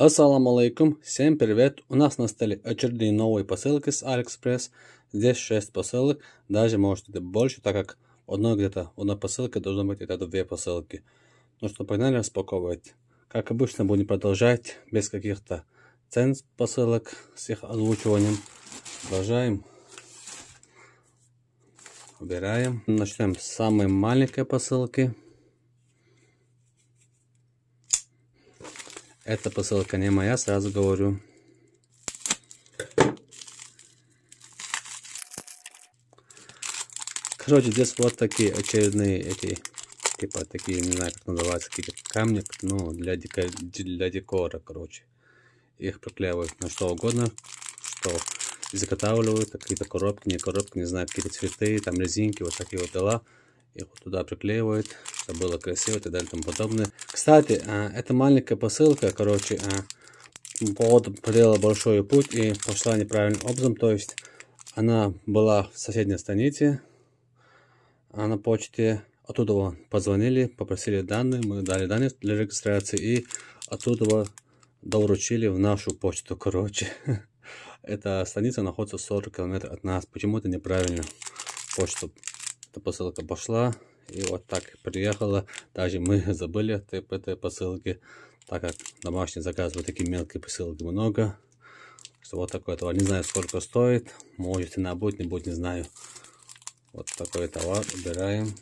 Ассаламу алейкум, всем привет! У нас на столе очередные новые посылки с Алиэкспресс. Здесь 6 посылок, даже может это больше, так как одно где-то, одна посылка должно быть это две посылки. Ну что, погнали распаковывать. Как обычно, будем продолжать без каких-то цен посылок с их озвучиванием. Продолжаем. Убираем. Начнем с самой маленькой посылки. Эта посылка не моя, сразу говорю. Короче, здесь вот такие очередные эти, типа такие, не знаю, как называются, какие-то камни, ну, для, декор, для декора, короче. Их приклеивают на что угодно, что изготавливают, какие-то коробки, не коробки, не знаю, какие-то цветы, там резинки, вот такие вот дела его туда приклеивают, чтобы было красиво и так далее и тому подобное. Кстати, э, это маленькая посылка, короче, э, повод проделала большой путь и пошла неправильным образом, то есть она была в соседней странице а на почте, оттуда позвонили, попросили данные, мы дали данные для регистрации и оттуда доручили в нашу почту, короче. Эта страница находится 40 километров от нас, почему это неправильно почту эта посылка пошла. И вот так приехала. Даже мы забыли об этой посылке, так как домашний заказ вот такие мелкие посылки много. Что вот такой товар. Не знаю, сколько стоит. Может, цена будет, не будет, не знаю. Вот такой товар убираем.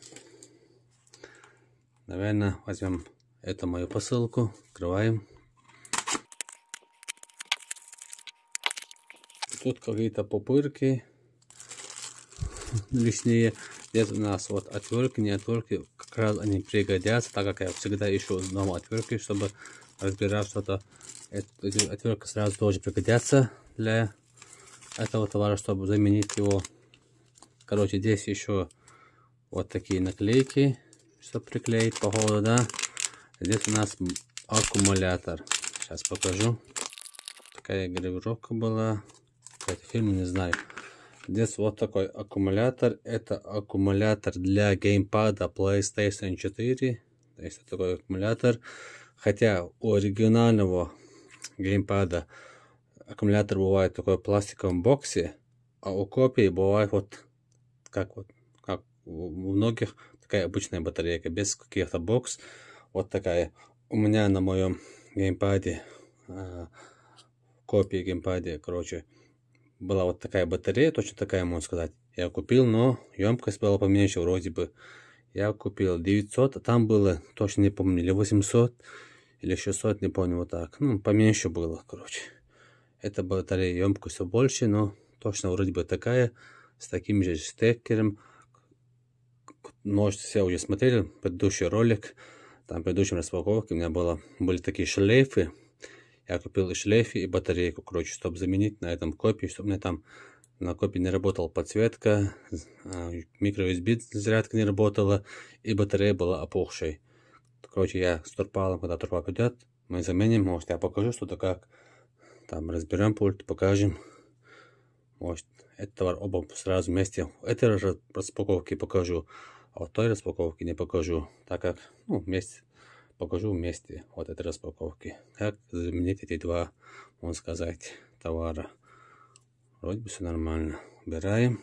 Наверное, возьмем эту мою посылку, открываем. Тут какие-то пупырки лишние. Здесь у нас вот отвертки, не отвертки, как раз они пригодятся, так как я всегда ищу дома отвертки, чтобы разбирать что-то. Эти отвертки сразу тоже пригодятся для этого товара, чтобы заменить его. Короче, здесь еще вот такие наклейки, чтобы приклеить, походу, да. Здесь у нас аккумулятор. Сейчас покажу. Такая гравировка была. Какой-то фильм, не знаю. Здесь вот такой аккумулятор. Это аккумулятор для геймпада PlayStation 4. То есть это такой аккумулятор. Хотя у оригинального геймпада аккумулятор бывает такой в пластиковом боксе, а у копии бывает вот как вот как у многих такая обычная батарейка без каких-то бокс. Вот такая. У меня на моем геймпаде э, копии геймпаде, короче, была вот такая батарея, точно такая, можно сказать. Я купил, но емкость была поменьше вроде бы. Я купил 900, а там было, точно не помню, или 800, или 600, не помню, вот так. Ну, поменьше было, короче. Эта батарея емкость больше, но точно вроде бы такая, с таким же стекером. Ночь все уже смотрели, предыдущий ролик, там в предыдущем распаковке у меня было, были такие шлейфы, я купил и шлейф, и батарейку, короче, чтобы заменить на этом копии, чтобы мне там на копии не работала подсветка, а, микро-USB зарядка не работала, и батарея была опухшей. Короче, я с турпалом, когда турпал придет, мы заменим, может, я покажу что-то как. Там разберем пульт, покажем. Может, этот товар оба сразу вместе. Этой распаковки покажу, а вот той распаковки не покажу, так как, ну, вместе покажу вместе вот этой распаковки. Как заменить эти два, можно сказать, товара. Вроде бы все нормально. Убираем.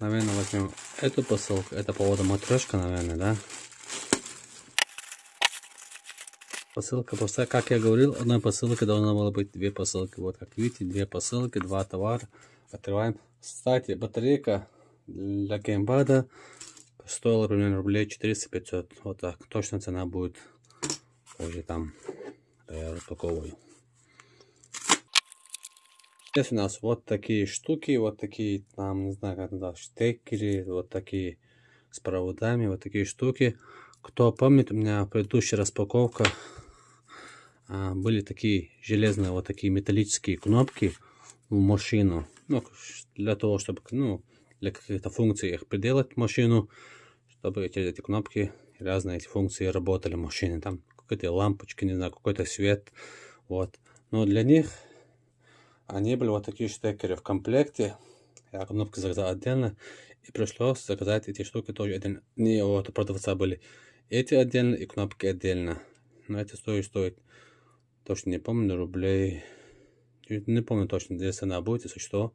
Наверное, возьмем эту посылку. Это повода матрешка, наверное, да? Посылка просто, как я говорил, одной посылки должно было быть две посылки. Вот, как видите, две посылки, два товара. Открываем. Кстати, батарейка для геймпада Стоило примерно рублей 400-500. Вот так. Точно цена будет, уже там, э, ртуковой. Здесь у нас вот такие штуки, вот такие, там, не знаю, как называется, штекери, вот такие с проводами, вот такие штуки. Кто помнит, у меня предыдущая распаковка а, были такие железные, вот такие металлические кнопки в машину. Ну, для того, чтобы, ну, для каких-то функций их приделать машину, чтобы через эти кнопки разные эти функции работали в машине, Там какие-то лампочки, не знаю, какой-то свет. Вот. Но для них они были вот такие штекеры в комплекте. Я а кнопки заказал отдельно. И пришлось заказать эти штуки тоже отдельно. Не вот продавца были. Эти отдельно и кнопки отдельно. Но эти стоят, стоит, Точно не помню, рублей. Не помню точно, где цена будет, если что.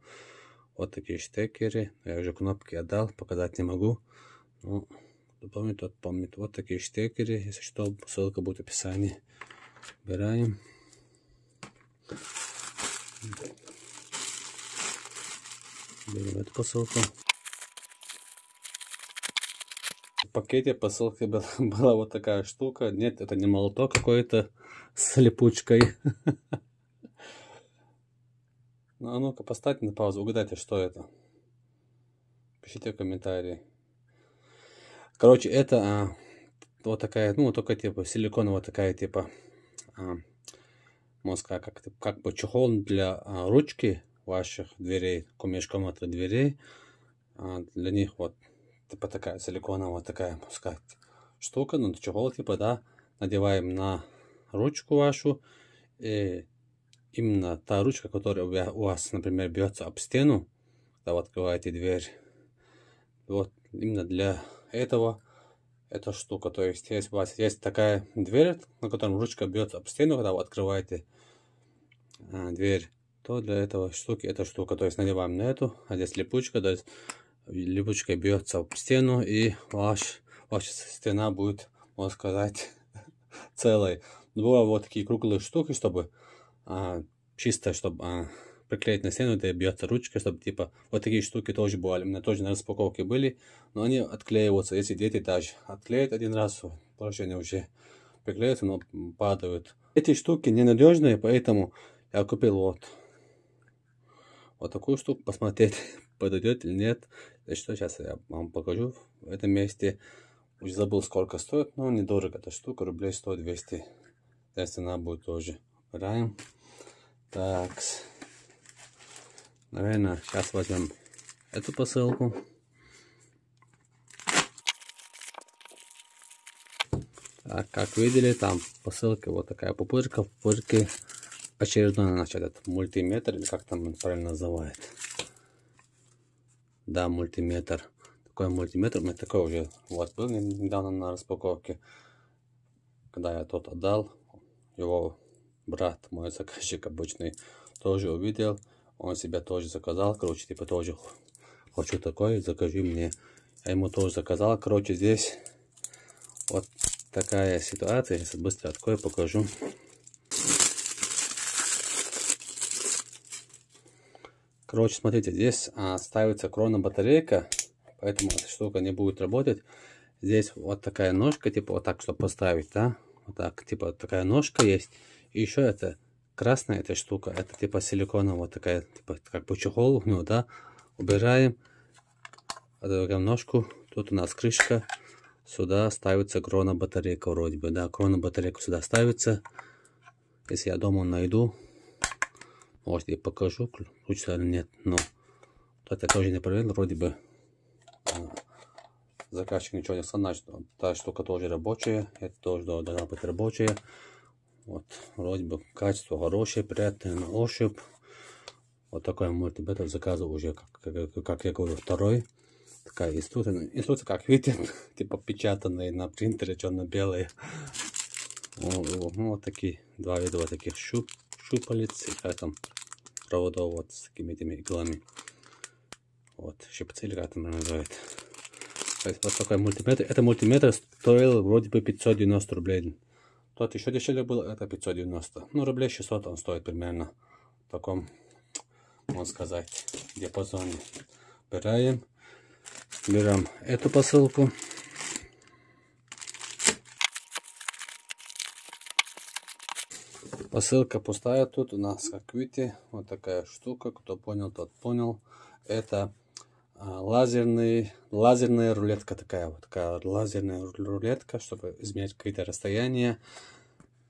Вот такие штекеры. Я уже кнопки отдал, показать не могу. Ну, кто помнит, тот помнит. Вот такие штекеры. Если что, ссылка будет в описании. Убираем. Берем эту посылку. В пакете посылки была, была вот такая штука. Нет, это не молоток какой-то с липучкой. Ну а ну-ка поставьте на паузу, угадайте, что это. Пишите в комментарии. Короче, это а, вот такая, ну, только типа силиконовая такая типа а, мозга, как, как бы чехол для а, ручки ваших дверей, комнаты дверей. А, для них вот типа такая силиконовая такая, пускай штука, ну чехол типа, да, надеваем на ручку вашу и именно та ручка, которая у вас, например, бьется об стену, когда вы открываете дверь, вот именно для этого эта штука. То есть, если у вас есть такая дверь, на которой ручка бьется об стену, когда вы открываете э, дверь, то для этого штуки эта штука. То есть, надеваем на эту, а здесь липучка, то есть липучка бьется об стену, и ваш, ваша стена будет, можно сказать, целой. Ну, бывают вот такие круглые штуки, чтобы а, чисто, чтобы а, приклеить на стену, где бьется ручка, чтобы типа вот такие штуки тоже бывали. У меня тоже на распаковке были, но они отклеиваются. Если дети даже отклеят один раз, тоже они уже приклеятся, но падают. Эти штуки ненадежные, поэтому я купил вот вот такую штуку, посмотреть, подойдет или нет. И что сейчас я вам покажу в этом месте. Уже забыл, сколько стоит, но недорого эта штука, рублей 100-200. Если она будет тоже убираем. Так. Наверное, сейчас возьмем эту посылку. Так, как видели, там посылка, вот такая пупырка. В пупырке очередной значит, этот мультиметр, или как там он правильно называет. Да, мультиметр. Такой мультиметр, у меня такой уже вот был недавно на распаковке. Когда я тот отдал, его брат мой заказчик обычный, тоже увидел, он себя тоже заказал, короче, типа тоже хочу такой, закажи мне. Я ему тоже заказал, короче, здесь вот такая ситуация, сейчас быстро открою, покажу. Короче, смотрите, здесь а, ставится крона батарейка, поэтому эта штука не будет работать. Здесь вот такая ножка, типа вот так, чтобы поставить, да? Вот так, типа такая ножка есть. И еще это красная эта штука, это типа силиконовая такая, типа как бы чехол у него, да. Убираем, отодвигаем ножку, тут у нас крышка, сюда ставится крона батарейка вроде бы, да, крона батарейка сюда ставится. Если я дома найду, может я покажу, включится или нет, но это тоже не проверил, вроде бы а, заказчик ничего не сказал, значит, та штука тоже рабочая, это тоже должна быть рабочая. От, вроді би, качество хорошее, приятное на ощупь. Вот такой мультибеттер заказывал уже, как, как, как я говорю, второй. Такая инструкция, ну, инструкция как видите, типа печатанная на принтере, черно белая Ну, вот такие, два вида вот таких щуп, щупалец, и там проводов вот с такими этими иглами. Вот, щипцы или как там называют. То есть вот такой мультиметр. Это мультиметр стоил вроде бы 590 рублей. Тот еще дешевле был, это 590. Ну, рублей 600 он стоит примерно в таком, можно сказать, диапазоне. Убираем. Берем эту посылку. Посылка пустая тут у нас, как видите, вот такая штука. Кто понял, тот понял. Это а, лазерный, лазерная рулетка такая вот, такая лазерная рулетка, чтобы изменять какие-то расстояния.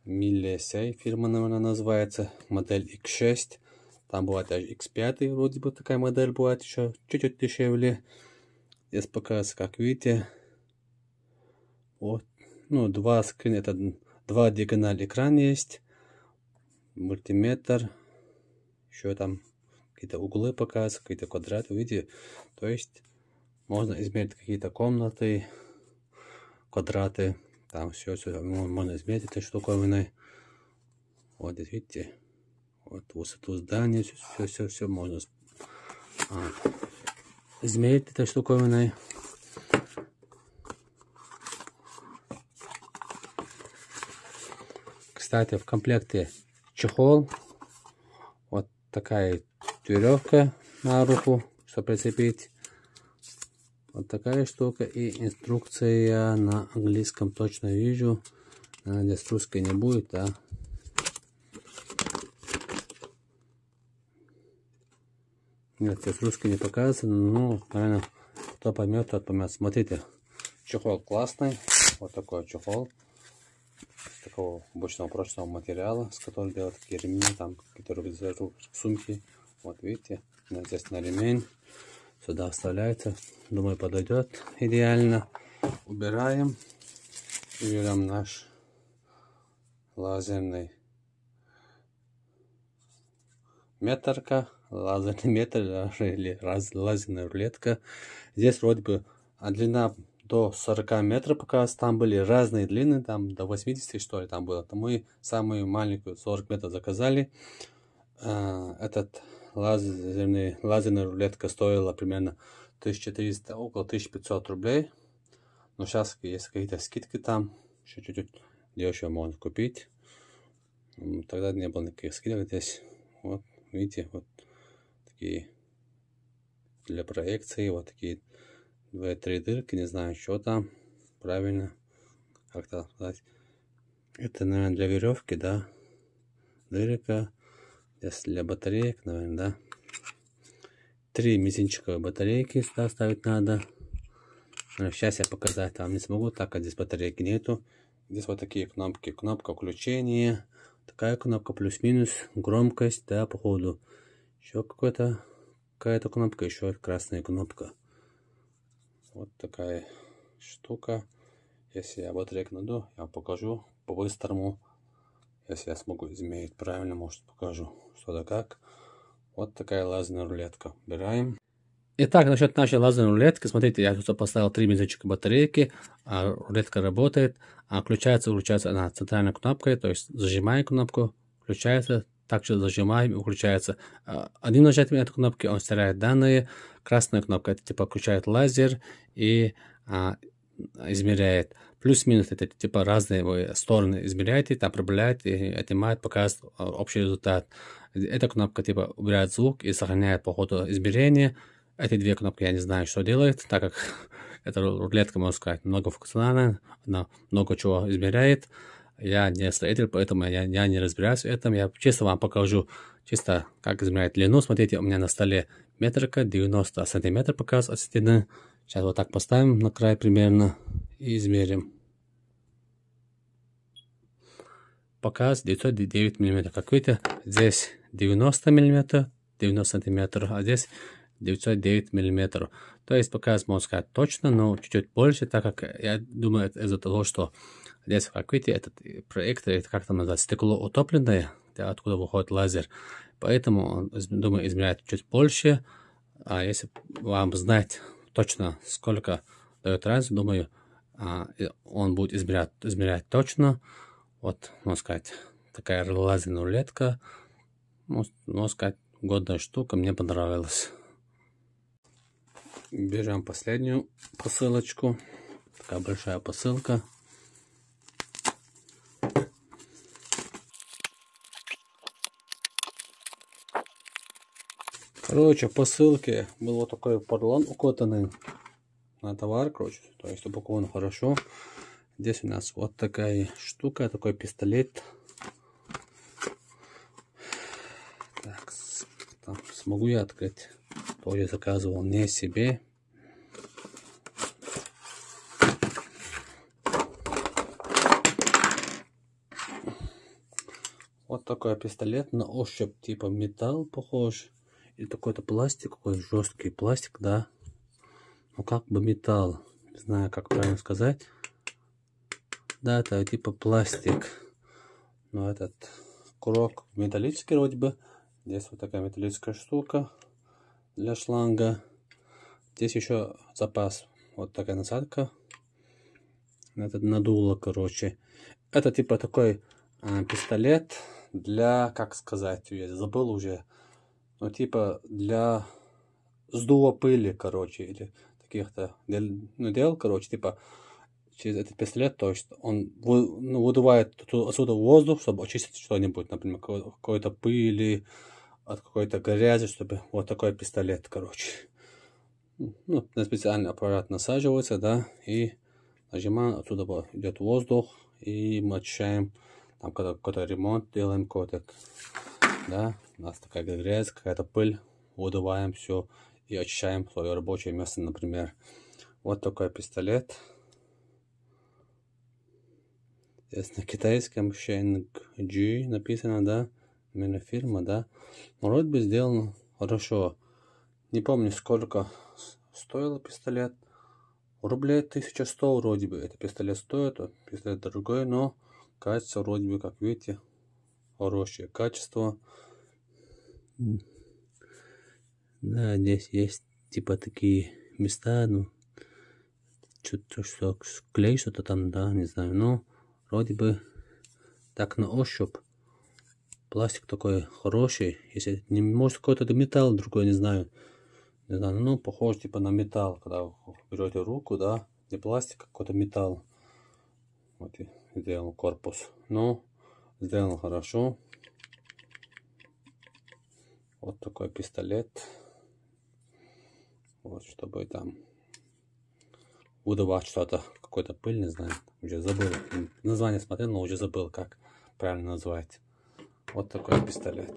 Миллисей фирма, наверное, называется, модель X6. Там бывает даже X5, вроде бы такая модель бывает еще чуть-чуть дешевле. Здесь показывается, как видите, вот, ну, два скрин это два диагональ экрана есть, мультиметр, еще там какие-то углы показываются, какие-то квадраты, видите? То есть можно измерить какие-то комнаты, квадраты, там все, все можно измерить этой штуковиной. Вот здесь видите, вот высоту здания, все, все, все, все можно а, измерить этой штуковиной. Кстати, в комплекте чехол, вот такая веревка на руку, чтобы прицепить. Вот такая штука и инструкция на английском точно вижу. Надеюсь, русской не будет, а Нет, здесь русский не показывается, но, наверное, кто поймет, тот поймет. Смотрите, чехол классный, вот такой чехол, из такого обычного прочного материала, с которым делают такие ремни, там какие-то рюкзаки, сумки. Вот видите, здесь на ремень. Сюда вставляется. Думаю, подойдет идеально. Убираем. И берем наш лазерный метрка, лазерный метр а, или раз, лазерная рулетка. Здесь вроде бы а, длина до 40 метров пока там были разные длины, там до 80 что ли там было. мы самую маленькую 40 метров заказали. А, этот лазерная, лазерная рулетка стоила примерно 1300, около 1500 рублей. Но сейчас есть какие-то скидки там, еще чуть-чуть дешево можно купить. Тогда не было никаких скидок здесь. Вот, видите, вот такие для проекции, вот такие 2 три дырки, не знаю, что там правильно, как-то сказать. Это, наверное, для веревки, да, дырка, если для батареек, наверное, да. Три мизинчиковые батарейки сюда ставить надо. Сейчас ну, я показать там не смогу, так как здесь батарейки нету. Здесь вот такие кнопки. Кнопка включения. Такая кнопка плюс-минус. Громкость, да, походу. Еще какая-то какая кнопка, еще красная кнопка. Вот такая штука. Если я батарейку найду, я покажу по-быстрому. Если я смогу измерить правильно, может покажу, что да как. Вот такая лазерная рулетка. Убираем. Итак, насчет нашей лазерной рулетки. Смотрите, я тут поставил 3 миллиметра батарейки. А рулетка работает. А включается, выключается она центральной кнопкой. То есть зажимаем кнопку, включается, также зажимаем и выключается. А, одним нажатием этой кнопки он стирает данные. Красная кнопка это типа включает лазер и а, измеряет плюс-минус это типа разные вы стороны измеряете, там проявляете, и отнимает, показывает а, общий результат. Эта кнопка типа убирает звук и сохраняет по ходу измерения. Эти две кнопки я не знаю, что делает, так как это рулетка, можно сказать, многофункциональная, она много чего измеряет. Я не строитель, поэтому я, я не разбираюсь в этом. Я чисто вам покажу, чисто как измеряет длину. Смотрите, у меня на столе метрика 90 сантиметров показывает от стены. Сейчас вот так поставим на край примерно измерим. Показ 909 мм. Как видите, здесь 90 мм, 90 сантиметров, а здесь 909 мм. То есть показ можно сказать точно, но чуть-чуть больше, так как я думаю, это из-за того, что здесь, как видите, этот проектор, это как там называется, стекло утопленное, откуда выходит лазер. Поэтому думаю, измеряет чуть больше. А если вам знать точно, сколько дает разницу, думаю, а, он будет измерять, измерять точно. Вот, можно сказать, такая лазерная рулетка. Можно сказать, годная штука, мне понравилась. Берем последнюю посылочку. Такая большая посылка. Короче, посылки был вот такой поролон укотанный на товар, короче. То есть упаковано хорошо. Здесь у нас вот такая штука, такой пистолет. Так, там смогу я открыть. То заказывал не себе. Вот такой пистолет на ощупь, типа металл похож. И такой-то пластик, какой жесткий пластик, да ну как бы металл, не знаю, как правильно сказать. Да, это типа пластик. Но этот крок металлический вроде бы. Здесь вот такая металлическая штука для шланга. Здесь еще запас. Вот такая насадка. Это надуло, короче. Это типа такой э, пистолет для, как сказать, я забыл уже. Ну, типа для сдува пыли, короче. Или каких-то дел, ну дел, короче, типа, через этот пистолет, то есть он вы, ну, выдувает отсюда воздух, чтобы очистить что-нибудь, например, какой-то пыли, от какой-то грязи, чтобы вот такой пистолет, короче. Ну, на специальный аппарат насаживается, да, и нажимаем, отсюда идет воздух, и мы очищаем, там когда какой-то ремонт делаем, какой-то, да, у нас такая грязь, какая-то пыль, выдуваем все, и очищаем свое рабочее место, например. Вот такой пистолет. Здесь на китайском G написано, да, именно фирма, да. Может быть сделано хорошо. Не помню, сколько стоил пистолет. Рублей 1100 вроде бы. Это пистолет стоит, а пистолет дорогой, но качество вроде бы, как видите, хорошее качество. Да, здесь есть типа такие места, ну, что-то, что клей что-то там, да, не знаю, но ну, вроде бы так на ощупь пластик такой хороший, если не может какой-то металл другой, не знаю, не знаю, ну похож типа на металл, когда берете руку, да, не пластик, а какой-то металл, вот и сделал корпус, но ну, сделал хорошо, вот такой пистолет, вот, чтобы там выдувать что-то, какой-то пыль, не знаю, уже забыл. Название смотрел, но уже забыл, как правильно назвать. Вот такой пистолет.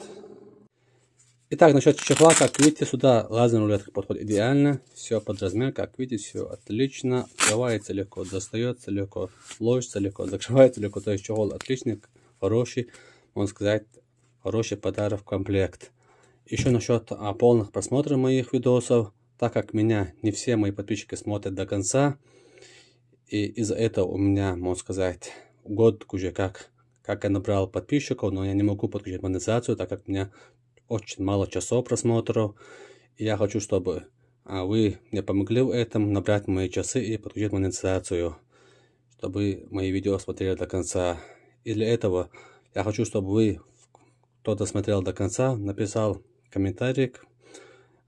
Итак, насчет чехла, как видите, сюда лазерный рулетка подходит идеально. Все под размер, как видите, все отлично. Открывается легко, достается легко, ложится легко, закрывается легко. То есть чехол отличный, хороший, можно сказать, хороший подарок в комплект. Еще насчет а, полных просмотров моих видосов. Так как меня не все мои подписчики смотрят до конца, и из-за этого у меня, можно сказать, год уже как, как я набрал подписчиков, но я не могу подключить монетизацию, так как у меня очень мало часов просмотров. И я хочу, чтобы а, вы мне помогли в этом, набрать мои часы и подключить монетизацию, чтобы мои видео смотрели до конца. И для этого я хочу, чтобы вы, кто-то смотрел до конца, написал комментарий,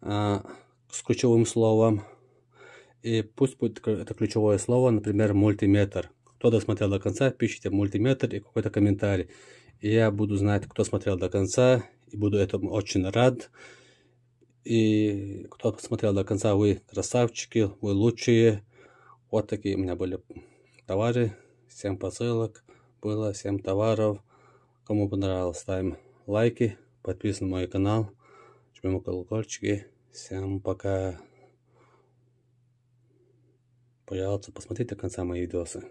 а, с ключевым словом. И пусть будет это ключевое слово, например, мультиметр. Кто досмотрел до конца, пишите мультиметр и какой-то комментарий. И я буду знать, кто смотрел до конца, и буду этому очень рад. И кто посмотрел до конца, вы красавчики, вы лучшие. Вот такие у меня были товары. 7 посылок было, 7 товаров. Кому понравилось, ставим лайки, подписываем на мой канал, жмем колокольчики. Всем пока. Пожалуйста, посмотрите до конца мои видосы.